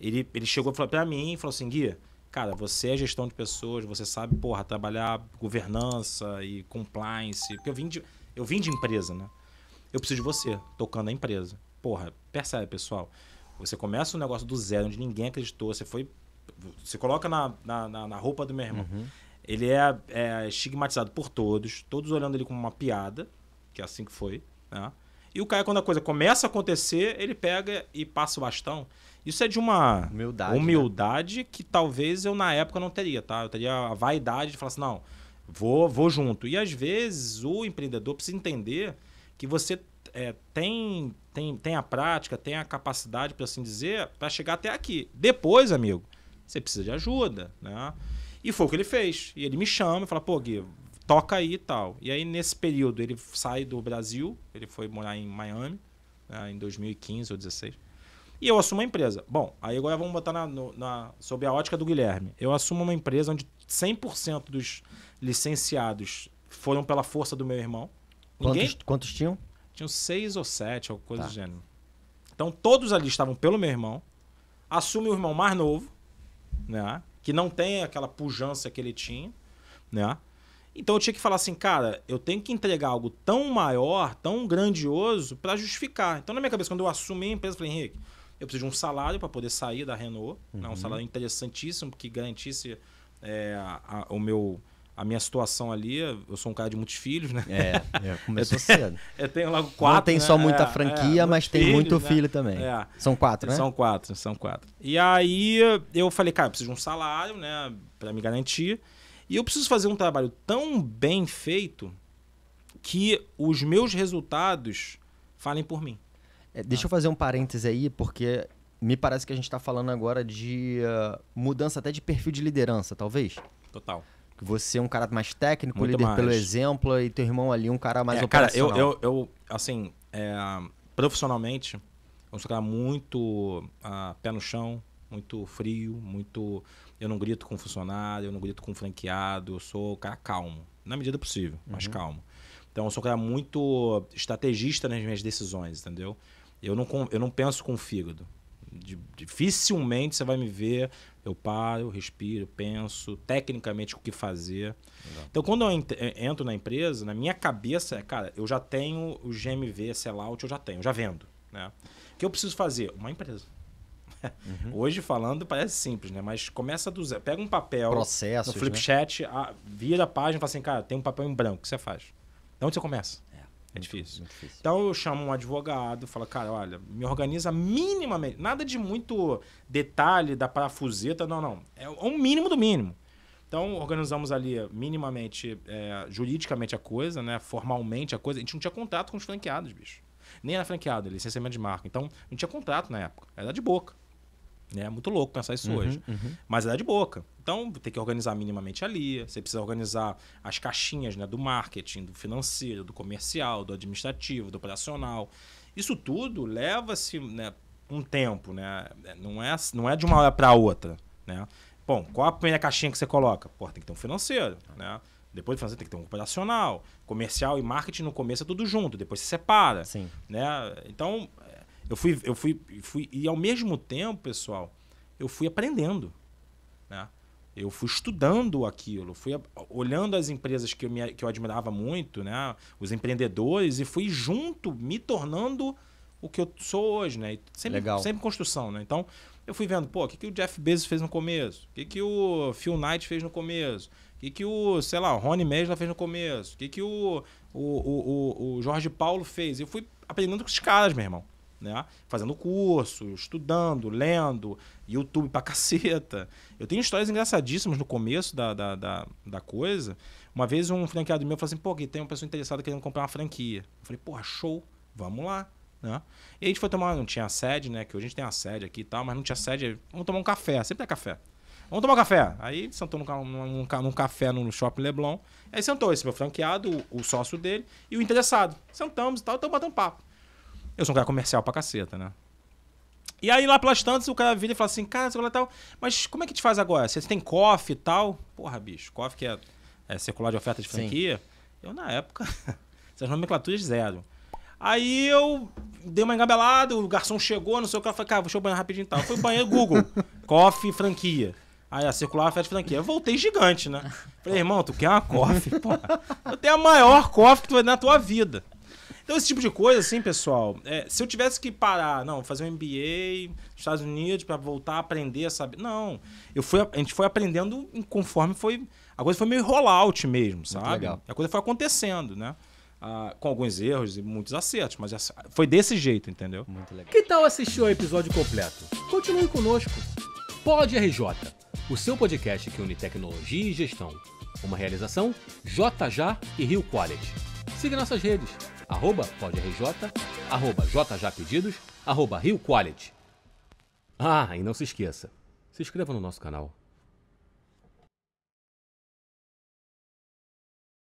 Ele, ele chegou para mim e falou assim, Guia, cara, você é gestão de pessoas, você sabe, porra, trabalhar governança e compliance. Porque eu vim de, eu vim de empresa, né? Eu preciso de você, tocando a empresa. Porra, percebe, pessoal? Você começa um negócio do zero, onde ninguém acreditou, você foi. Você coloca na, na, na, na roupa do meu irmão. Uhum. Ele é, é estigmatizado por todos, todos olhando ele como uma piada, que é assim que foi, né? E o cara, quando a coisa começa a acontecer, ele pega e passa o bastão. Isso é de uma humildade, né? humildade né? que talvez eu na época não teria, tá? Eu teria a vaidade de falar assim, não, vou, vou junto. E às vezes o empreendedor precisa entender que você é, tem, tem, tem a prática, tem a capacidade, por assim dizer, para chegar até aqui. Depois, amigo, você precisa de ajuda, né? E foi o que ele fez. E ele me chama e fala, pô, Gui, toca aí e tal. E aí, nesse período, ele sai do Brasil, ele foi morar em Miami, né, em 2015 ou 2016. E eu assumo uma empresa. Bom, aí agora vamos botar na, no, na, sob a ótica do Guilherme. Eu assumo uma empresa onde 100% dos licenciados foram pela força do meu irmão. Ninguém... Quantos, quantos tinham? Tinham seis ou sete, alguma coisa tá. do gênero. Então, todos ali estavam pelo meu irmão. Assume o irmão mais novo, né? Que não tem aquela pujança que ele tinha, né? Então eu tinha que falar assim, cara, eu tenho que entregar algo tão maior, tão grandioso, para justificar. Então, na minha cabeça, quando eu assumi a empresa, eu falei, Henrique, eu preciso de um salário para poder sair da Renault. Uhum. Né? Um uhum. salário interessantíssimo, que garantisse é, a, a, o meu, a minha situação ali. Eu sou um cara de muitos filhos, né? É, é começou cedo. Eu tenho logo quatro. Não tem né? só muita é, franquia, é, mas tem filhos, muito né? filho também. É. São quatro, né? São quatro, são quatro. E aí eu falei, cara, eu preciso de um salário, né? Para me garantir. E eu preciso fazer um trabalho tão bem feito que os meus resultados falem por mim. É, deixa ah. eu fazer um parêntese aí, porque me parece que a gente está falando agora de uh, mudança até de perfil de liderança, talvez. Total. Que você é um cara mais técnico, Muito líder mais. pelo exemplo, e teu irmão ali um cara mais é, operacional. Cara, eu, eu, eu assim, é, profissionalmente, eu sou um cara muito uh, pé no chão, muito frio, muito. Eu não grito com funcionário, eu não grito com franqueado, eu sou o cara calmo, na medida possível, uhum. mas calmo. Então eu sou um cara muito estrategista nas minhas decisões, entendeu? Eu não, eu não penso com o fígado. Dificilmente você vai me ver. Eu paro, respiro, penso tecnicamente o que fazer. Legal. Então, quando eu eh, entro na empresa, na minha cabeça, é, cara, eu já tenho o GMV, sellout, eu já tenho, já vendo. Né? O que eu preciso fazer? Uma empresa. Uhum. Hoje falando parece simples, né? Mas começa do zero. Pega um papel Processos, no Flipchat, né? a, vira a página e fala assim, cara, tem um papel em branco, o que você faz? De onde você começa? É, é muito, difícil. Muito difícil. Então eu chamo um advogado, falo, cara, olha, me organiza minimamente. Nada de muito detalhe da parafuseta, não, não. É um mínimo do mínimo. Então, organizamos ali minimamente, é, juridicamente a coisa, né? formalmente a coisa. A gente não tinha contrato com os franqueados, bicho. Nem era franqueado, licenciamento de marca. Então, não tinha contrato na época. Era de boca. Né? É muito louco pensar isso uhum, hoje. Uhum. Mas é de boca. Então, tem que organizar minimamente ali. Você precisa organizar as caixinhas né, do marketing, do financeiro, do comercial, do administrativo, do operacional. Isso tudo leva-se né, um tempo. Né? É, não, é, não é de uma hora para outra. Né? Bom, qual a primeira caixinha que você coloca? Pô, tem que ter um financeiro. Né? Depois do financeiro tem que ter um operacional. Comercial e marketing no começo é tudo junto. Depois se separa. Sim. Né? Então, eu fui, eu fui, fui e ao mesmo tempo, pessoal, eu fui aprendendo, né? Eu fui estudando aquilo, fui olhando as empresas que eu, me, que eu admirava muito, né? Os empreendedores e fui junto me tornando o que eu sou hoje, né? sempre, Legal. sempre construção, né? Então, eu fui vendo, pô, o que, que o Jeff Bezos fez no começo? O que, que o Phil Knight fez no começo? O que, que o, sei lá, o Rony Mesla fez no começo? O que, que o, o, o, o Jorge Paulo fez? Eu fui aprendendo com esses caras, meu irmão né? Fazendo curso, estudando, lendo, YouTube pra caceta. Eu tenho histórias engraçadíssimas no começo da, da, da, da coisa. Uma vez um franqueado meu falou assim, pô, aqui tem uma pessoa interessada querendo comprar uma franquia. Eu falei, porra, show, vamos lá. Né? E a gente foi tomar, não tinha sede, né? Que hoje a gente tem a sede aqui e tal, mas não tinha sede. Vamos tomar um café, sempre é café. Vamos tomar um café. Aí sentou num, num, num, num café no shopping Leblon. Aí sentou esse meu franqueado, o, o sócio dele e o interessado. Sentamos e tal, estamos batendo papo. Eu sou um cara comercial pra caceta, né? E aí lá pelas tantas o cara vira e fala assim, cara, você tal, mas como é que te faz agora? Você tem coffee e tal? Porra, bicho, coffee que é, é circular de oferta de franquia. Sim. Eu na época, essas nomenclaturas zero. Aí eu dei uma engabelada, o garçom chegou, não sei o que, eu falei, cara, deixa o banheiro rapidinho e tal. Foi banheiro Google, coffee franquia. Aí a circular oferta de franquia. Eu voltei gigante, né? Falei, irmão, tu quer uma coffee? eu tenho a maior coffee que tu vai na tua vida. Então, esse tipo de coisa, assim, pessoal, é, se eu tivesse que parar, não, fazer um MBA nos Estados Unidos para voltar a aprender, sabe? Não. Eu fui, a gente foi aprendendo conforme foi. A coisa foi meio rollout mesmo, sabe? A coisa foi acontecendo, né? Ah, com alguns erros e muitos acertos, mas foi desse jeito, entendeu? Muito legal. Que tal assistir o episódio completo? Continue conosco. pode RJ, o seu podcast que une tecnologia e gestão. Uma realização JJ e Rio College. Siga nossas redes arroba podrj, arroba jjapedidos, arroba Rio Ah, e não se esqueça, se inscreva no nosso canal